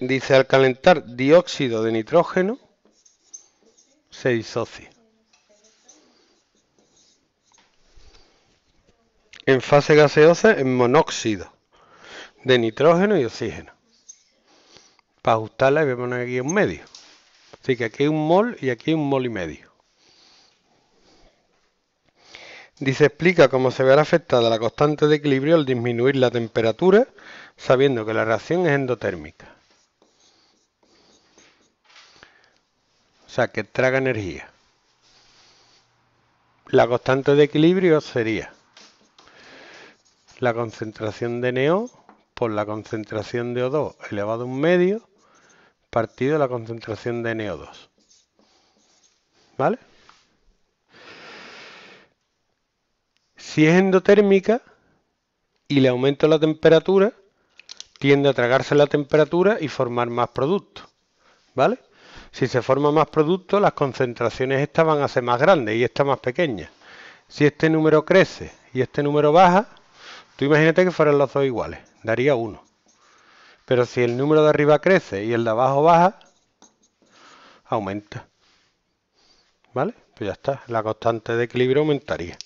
dice, al calentar dióxido de nitrógeno, se disocia. En fase gaseosa, en monóxido de nitrógeno y oxígeno. Para ajustarla, voy aquí un medio. Así que aquí hay un mol y aquí un mol y medio. Dice, explica cómo se verá afectada la constante de equilibrio al disminuir la temperatura, sabiendo que la reacción es endotérmica. O sea que traga energía. La constante de equilibrio sería la concentración de NO por la concentración de O2 elevado a un medio partido la concentración de NO2. ¿Vale? Si es endotérmica y le aumento la temperatura, tiende a tragarse la temperatura y formar más productos. ¿Vale? Si se forma más producto, las concentraciones estas van a ser más grandes y esta más pequeña. Si este número crece y este número baja, tú imagínate que fueran los dos iguales, daría uno. Pero si el número de arriba crece y el de abajo baja, aumenta. ¿Vale? Pues ya está, la constante de equilibrio aumentaría.